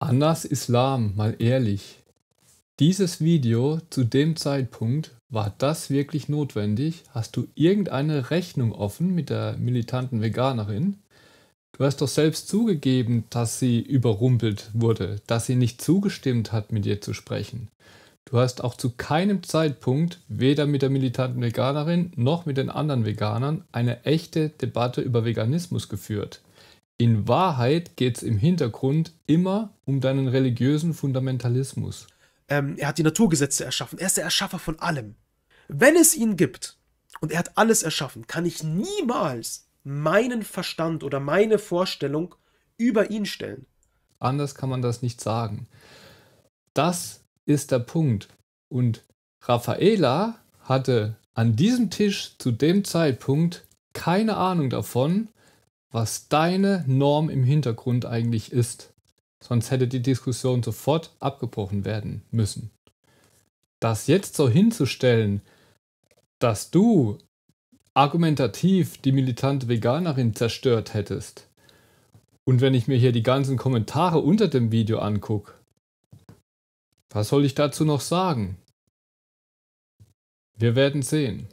Annas Islam mal ehrlich. Dieses Video zu dem Zeitpunkt, war das wirklich notwendig? Hast du irgendeine Rechnung offen mit der militanten Veganerin? Du hast doch selbst zugegeben, dass sie überrumpelt wurde, dass sie nicht zugestimmt hat, mit dir zu sprechen. Du hast auch zu keinem Zeitpunkt, weder mit der militanten Veganerin noch mit den anderen Veganern, eine echte Debatte über Veganismus geführt. In Wahrheit geht es im Hintergrund immer um deinen religiösen Fundamentalismus. Ähm, er hat die Naturgesetze erschaffen. Er ist der Erschaffer von allem. Wenn es ihn gibt und er hat alles erschaffen, kann ich niemals meinen Verstand oder meine Vorstellung über ihn stellen. Anders kann man das nicht sagen. Das ist der Punkt. Und Raffaela hatte an diesem Tisch zu dem Zeitpunkt keine Ahnung davon, was deine Norm im Hintergrund eigentlich ist. Sonst hätte die Diskussion sofort abgebrochen werden müssen. Das jetzt so hinzustellen, dass du argumentativ die militante Veganerin zerstört hättest, und wenn ich mir hier die ganzen Kommentare unter dem Video angucke, was soll ich dazu noch sagen? Wir werden sehen.